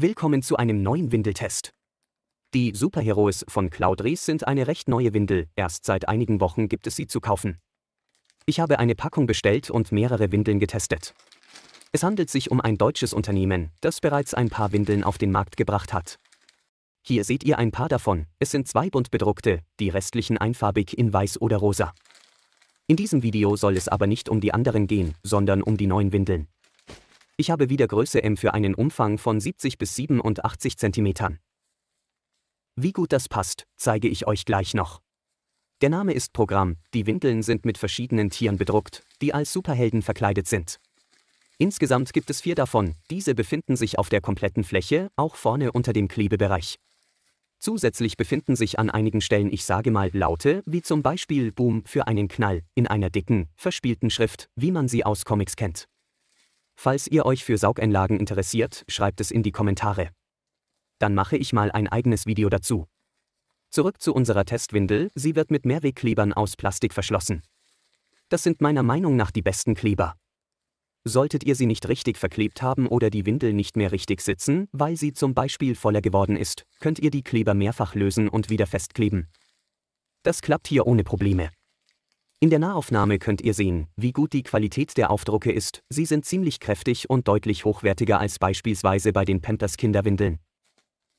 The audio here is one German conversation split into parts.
Willkommen zu einem neuen Windeltest. Die Superheroes von Cloudries sind eine recht neue Windel, erst seit einigen Wochen gibt es sie zu kaufen. Ich habe eine Packung bestellt und mehrere Windeln getestet. Es handelt sich um ein deutsches Unternehmen, das bereits ein paar Windeln auf den Markt gebracht hat. Hier seht ihr ein paar davon, es sind zwei bunt bedruckte, die restlichen einfarbig in weiß oder rosa. In diesem Video soll es aber nicht um die anderen gehen, sondern um die neuen Windeln. Ich habe wieder Größe M für einen Umfang von 70 bis 87 cm. Wie gut das passt, zeige ich euch gleich noch. Der Name ist Programm, die Windeln sind mit verschiedenen Tieren bedruckt, die als Superhelden verkleidet sind. Insgesamt gibt es vier davon, diese befinden sich auf der kompletten Fläche, auch vorne unter dem Klebebereich. Zusätzlich befinden sich an einigen Stellen, ich sage mal, Laute, wie zum Beispiel Boom für einen Knall, in einer dicken, verspielten Schrift, wie man sie aus Comics kennt. Falls ihr euch für Sauganlagen interessiert, schreibt es in die Kommentare. Dann mache ich mal ein eigenes Video dazu. Zurück zu unserer Testwindel, sie wird mit Mehrwegklebern aus Plastik verschlossen. Das sind meiner Meinung nach die besten Kleber. Solltet ihr sie nicht richtig verklebt haben oder die Windel nicht mehr richtig sitzen, weil sie zum Beispiel voller geworden ist, könnt ihr die Kleber mehrfach lösen und wieder festkleben. Das klappt hier ohne Probleme. In der Nahaufnahme könnt ihr sehen, wie gut die Qualität der Aufdrucke ist, sie sind ziemlich kräftig und deutlich hochwertiger als beispielsweise bei den Pampers Kinderwindeln.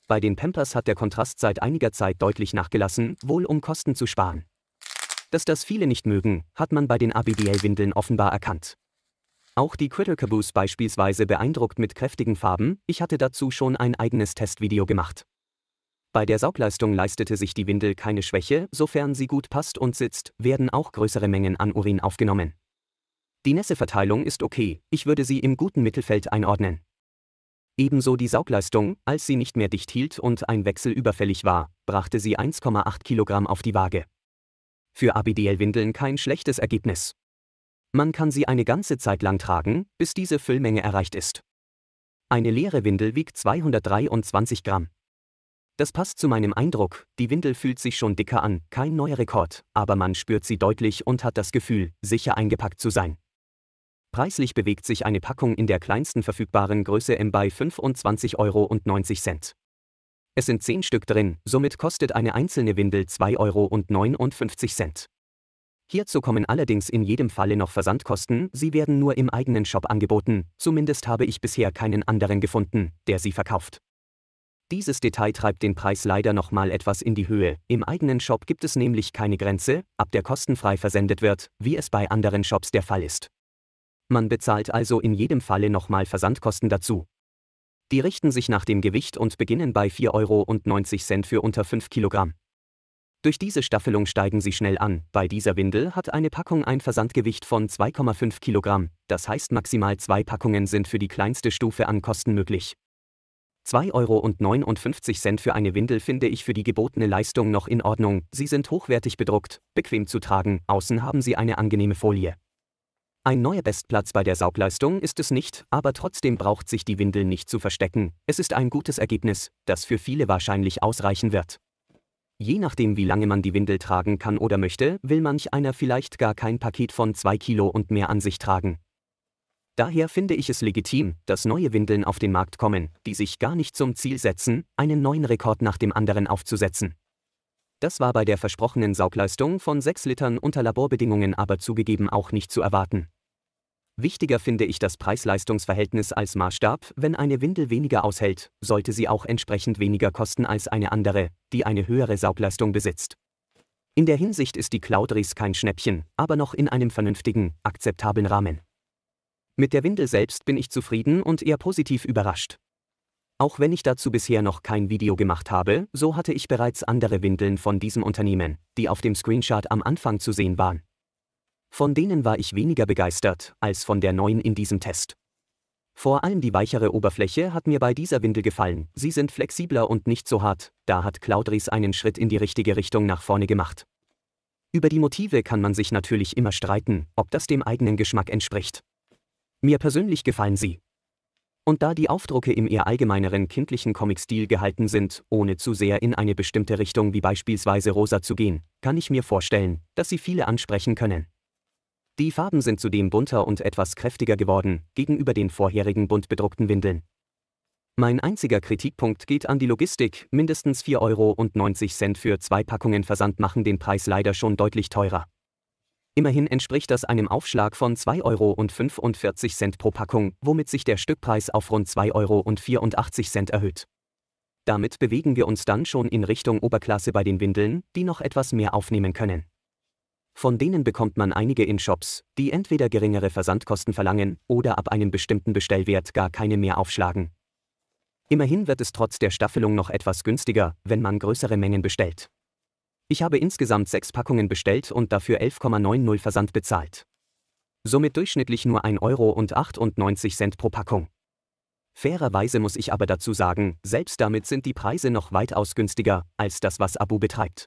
Bei den Pampers hat der Kontrast seit einiger Zeit deutlich nachgelassen, wohl um Kosten zu sparen. Dass das viele nicht mögen, hat man bei den ABDL-Windeln offenbar erkannt. Auch die Critter Caboose beispielsweise beeindruckt mit kräftigen Farben, ich hatte dazu schon ein eigenes Testvideo gemacht. Bei der Saugleistung leistete sich die Windel keine Schwäche, sofern sie gut passt und sitzt, werden auch größere Mengen an Urin aufgenommen. Die Nässeverteilung ist okay, ich würde sie im guten Mittelfeld einordnen. Ebenso die Saugleistung, als sie nicht mehr dicht hielt und ein Wechsel überfällig war, brachte sie 1,8 Kilogramm auf die Waage. Für ABDL-Windeln kein schlechtes Ergebnis. Man kann sie eine ganze Zeit lang tragen, bis diese Füllmenge erreicht ist. Eine leere Windel wiegt 223 Gramm. Das passt zu meinem Eindruck, die Windel fühlt sich schon dicker an, kein neuer Rekord, aber man spürt sie deutlich und hat das Gefühl, sicher eingepackt zu sein. Preislich bewegt sich eine Packung in der kleinsten verfügbaren Größe M bei 25,90 Euro. Es sind 10 Stück drin, somit kostet eine einzelne Windel 2,59 Euro. Hierzu kommen allerdings in jedem Falle noch Versandkosten, sie werden nur im eigenen Shop angeboten, zumindest habe ich bisher keinen anderen gefunden, der sie verkauft. Dieses Detail treibt den Preis leider nochmal etwas in die Höhe. Im eigenen Shop gibt es nämlich keine Grenze, ab der kostenfrei versendet wird, wie es bei anderen Shops der Fall ist. Man bezahlt also in jedem Falle nochmal Versandkosten dazu. Die richten sich nach dem Gewicht und beginnen bei 4,90 Euro für unter 5 Kilogramm. Durch diese Staffelung steigen sie schnell an. Bei dieser Windel hat eine Packung ein Versandgewicht von 2,5 Kilogramm, das heißt maximal zwei Packungen sind für die kleinste Stufe an Kosten möglich. 2,59 Euro für eine Windel finde ich für die gebotene Leistung noch in Ordnung, sie sind hochwertig bedruckt, bequem zu tragen, außen haben sie eine angenehme Folie. Ein neuer Bestplatz bei der Saugleistung ist es nicht, aber trotzdem braucht sich die Windel nicht zu verstecken, es ist ein gutes Ergebnis, das für viele wahrscheinlich ausreichen wird. Je nachdem wie lange man die Windel tragen kann oder möchte, will manch einer vielleicht gar kein Paket von 2 Kilo und mehr an sich tragen. Daher finde ich es legitim, dass neue Windeln auf den Markt kommen, die sich gar nicht zum Ziel setzen, einen neuen Rekord nach dem anderen aufzusetzen. Das war bei der versprochenen Saugleistung von 6 Litern unter Laborbedingungen aber zugegeben auch nicht zu erwarten. Wichtiger finde ich das Preis-Leistungs-Verhältnis als Maßstab, wenn eine Windel weniger aushält, sollte sie auch entsprechend weniger kosten als eine andere, die eine höhere Saugleistung besitzt. In der Hinsicht ist die Cloudris kein Schnäppchen, aber noch in einem vernünftigen, akzeptablen Rahmen. Mit der Windel selbst bin ich zufrieden und eher positiv überrascht. Auch wenn ich dazu bisher noch kein Video gemacht habe, so hatte ich bereits andere Windeln von diesem Unternehmen, die auf dem Screenshot am Anfang zu sehen waren. Von denen war ich weniger begeistert, als von der neuen in diesem Test. Vor allem die weichere Oberfläche hat mir bei dieser Windel gefallen, sie sind flexibler und nicht so hart, da hat Cloudries einen Schritt in die richtige Richtung nach vorne gemacht. Über die Motive kann man sich natürlich immer streiten, ob das dem eigenen Geschmack entspricht. Mir persönlich gefallen sie. Und da die Aufdrucke im eher allgemeineren kindlichen Comic-Stil gehalten sind, ohne zu sehr in eine bestimmte Richtung wie beispielsweise rosa zu gehen, kann ich mir vorstellen, dass sie viele ansprechen können. Die Farben sind zudem bunter und etwas kräftiger geworden, gegenüber den vorherigen bunt bedruckten Windeln. Mein einziger Kritikpunkt geht an die Logistik, mindestens 4,90 Euro für zwei Packungen Versand machen den Preis leider schon deutlich teurer. Immerhin entspricht das einem Aufschlag von 2,45 Euro pro Packung, womit sich der Stückpreis auf rund 2,84 Euro erhöht. Damit bewegen wir uns dann schon in Richtung Oberklasse bei den Windeln, die noch etwas mehr aufnehmen können. Von denen bekommt man einige in Shops, die entweder geringere Versandkosten verlangen oder ab einem bestimmten Bestellwert gar keine mehr aufschlagen. Immerhin wird es trotz der Staffelung noch etwas günstiger, wenn man größere Mengen bestellt. Ich habe insgesamt sechs Packungen bestellt und dafür 11,90 Versand bezahlt. Somit durchschnittlich nur 1,98 Euro pro Packung. Fairerweise muss ich aber dazu sagen, selbst damit sind die Preise noch weitaus günstiger, als das, was Abu betreibt.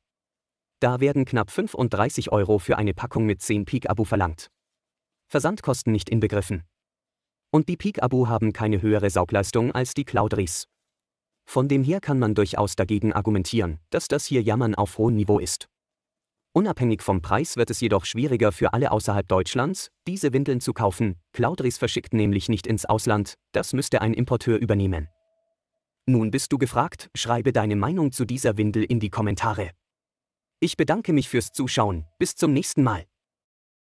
Da werden knapp 35 Euro für eine Packung mit 10 Peak Abu verlangt. Versandkosten nicht inbegriffen. Und die Peak Abu haben keine höhere Saugleistung als die Cloudries. Von dem her kann man durchaus dagegen argumentieren, dass das hier Jammern auf hohem Niveau ist. Unabhängig vom Preis wird es jedoch schwieriger für alle außerhalb Deutschlands, diese Windeln zu kaufen. Cloudris verschickt nämlich nicht ins Ausland, das müsste ein Importeur übernehmen. Nun bist du gefragt, schreibe deine Meinung zu dieser Windel in die Kommentare. Ich bedanke mich fürs Zuschauen, bis zum nächsten Mal.